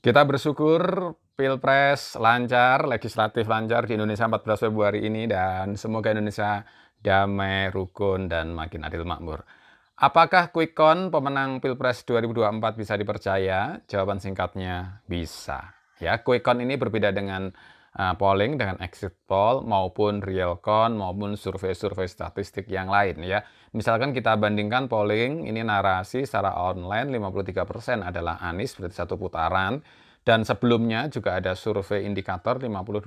Kita bersyukur Pilpres lancar, legislatif lancar di Indonesia 14 Februari ini dan semoga Indonesia damai, rukun, dan makin adil makmur. Apakah quick count pemenang Pilpres 2024 bisa dipercaya? Jawaban singkatnya bisa. Ya, quick count ini berbeda dengan Ah, polling dengan exit poll maupun real count maupun survei-survei statistik yang lain ya. Misalkan kita bandingkan polling ini narasi secara online 53% adalah Anies berarti satu putaran dan sebelumnya juga ada survei indikator 52%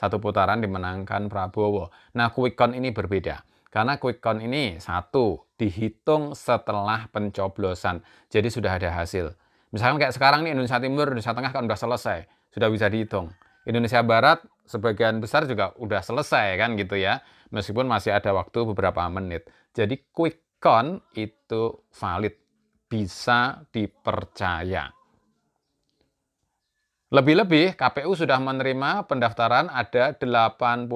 satu putaran dimenangkan Prabowo. Nah, quick count ini berbeda. Karena quick count ini satu dihitung setelah pencoblosan. Jadi sudah ada hasil. Misalkan kayak sekarang nih Indonesia Timur, Indonesia Tengah kan sudah selesai, sudah bisa dihitung. Indonesia Barat sebagian besar juga udah selesai kan gitu ya. Meskipun masih ada waktu beberapa menit. Jadi quick count itu valid, bisa dipercaya. Lebih-lebih KPU sudah menerima pendaftaran ada 83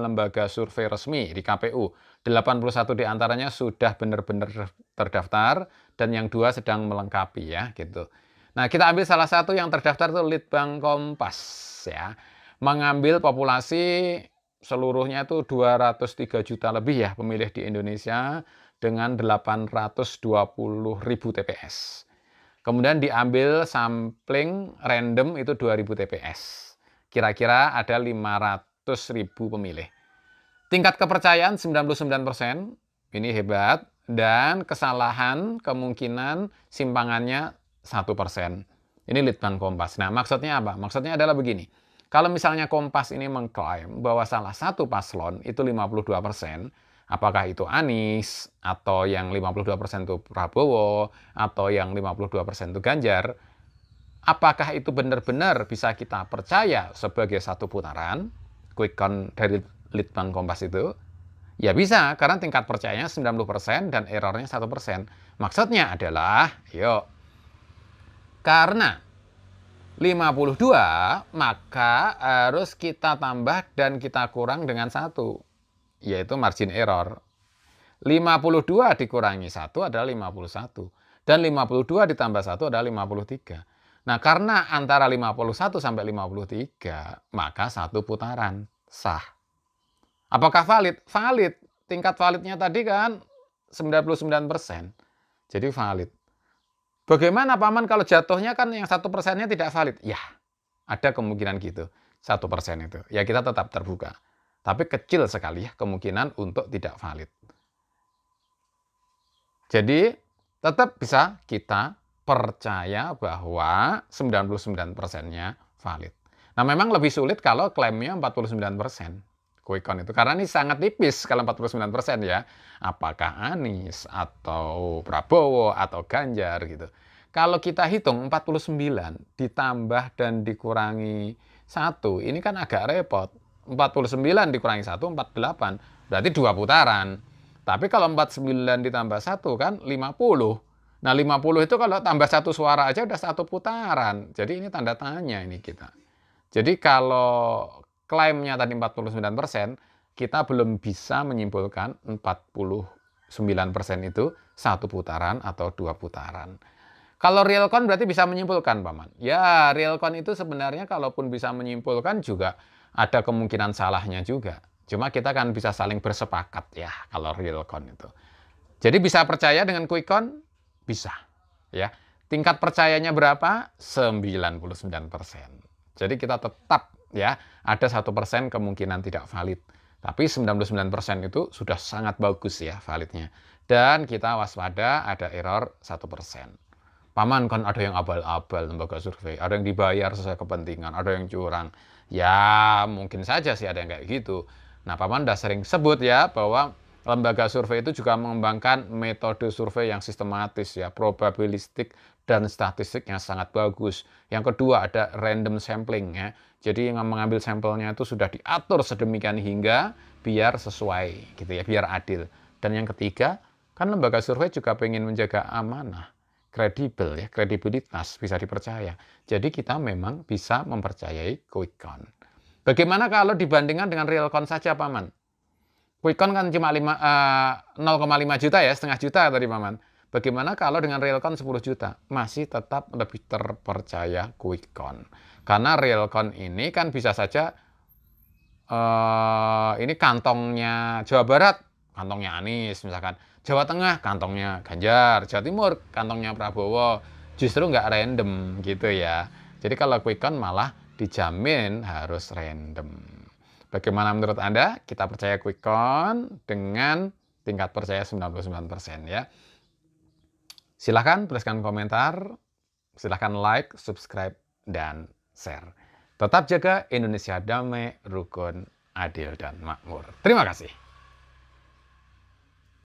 lembaga survei resmi di KPU. 81 diantaranya sudah benar-benar terdaftar dan yang dua sedang melengkapi ya gitu. Nah, kita ambil salah satu yang terdaftar itu Litbang Kompas ya. Mengambil populasi seluruhnya itu 203 juta lebih ya pemilih di Indonesia dengan 820 ribu TPS. Kemudian diambil sampling random itu 2000 TPS. Kira-kira ada 500 ribu pemilih. Tingkat kepercayaan 99%, ini hebat. Dan kesalahan kemungkinan simpangannya satu persen Ini Litbang Kompas. Nah, maksudnya apa? Maksudnya adalah begini. Kalau misalnya Kompas ini mengklaim bahwa salah satu paslon itu 52 persen, apakah itu Anies, atau yang 52 persen itu Prabowo, atau yang 52 persen itu Ganjar, apakah itu benar-benar bisa kita percaya sebagai satu putaran, quick count dari Litbang Kompas itu? Ya bisa, karena tingkat percayanya 90% dan errornya 1%. Maksudnya adalah, yuk karena 52 maka harus kita tambah dan kita kurang dengan satu yaitu margin error. 52 dikurangi satu adalah 51 dan 52 ditambah satu adalah 53. Nah, karena antara 51 sampai 53 maka satu putaran sah. Apakah valid? Valid. Tingkat validnya tadi kan 99%. Jadi valid. Bagaimana paman kalau jatuhnya kan yang satu persennya tidak valid? Ya, ada kemungkinan gitu. Satu persen itu. Ya kita tetap terbuka. Tapi kecil sekali ya kemungkinan untuk tidak valid. Jadi tetap bisa kita percaya bahwa 99 persennya valid. Nah memang lebih sulit kalau klaimnya 49 persen quick count itu karena ini sangat tipis kalau 49% persen ya. Apakah Anies atau Prabowo atau Ganjar gitu. Kalau kita hitung 49 ditambah dan dikurangi satu ini kan agak repot. 49 dikurangi 1 48, berarti dua putaran. Tapi kalau 49 ditambah satu kan 50. Nah, 50 itu kalau tambah satu suara aja udah satu putaran. Jadi ini tanda tanya ini kita. Jadi kalau klaimnya tadi 49%, kita belum bisa menyimpulkan 49% itu satu putaran atau dua putaran. Kalau Realcon berarti bisa menyimpulkan, Paman. Ya, Realcon itu sebenarnya kalaupun bisa menyimpulkan juga ada kemungkinan salahnya juga. Cuma kita kan bisa saling bersepakat ya kalau Realcon itu. Jadi bisa percaya dengan Quickcon? Bisa. Ya. Tingkat percayanya berapa? 99%. Jadi kita tetap ya ada satu persen kemungkinan tidak valid. Tapi 99% itu sudah sangat bagus ya validnya. Dan kita waspada ada error satu persen. Paman kan ada yang abal-abal lembaga survei, ada yang dibayar sesuai kepentingan, ada yang curang. Ya mungkin saja sih ada yang kayak gitu. Nah Paman udah sering sebut ya bahwa lembaga survei itu juga mengembangkan metode survei yang sistematis ya, probabilistik dan statistiknya sangat bagus. Yang kedua ada random sampling ya. Jadi yang mengambil sampelnya itu sudah diatur sedemikian hingga biar sesuai gitu ya, biar adil. Dan yang ketiga, kan lembaga survei juga pengen menjaga amanah, kredibel ya, kredibilitas bisa dipercaya. Jadi kita memang bisa mempercayai quick count. Bagaimana kalau dibandingkan dengan real count saja, Paman? Quick count kan cuma 5, uh, 0,5 juta ya, setengah juta tadi, Paman Bagaimana kalau dengan realcon 10 juta? Masih tetap lebih terpercaya Quickcon Karena realcon ini kan bisa saja uh, ini kantongnya Jawa Barat, kantongnya Anies misalkan. Jawa Tengah kantongnya Ganjar, Jawa Timur kantongnya Prabowo. Justru nggak random gitu ya. Jadi kalau Quickcon malah dijamin harus random. Bagaimana menurut Anda? Kita percaya Quickcon dengan tingkat percaya 99% ya. Silahkan tuliskan komentar, silahkan like, subscribe, dan share. Tetap jaga Indonesia damai, rukun, adil, dan makmur. Terima kasih.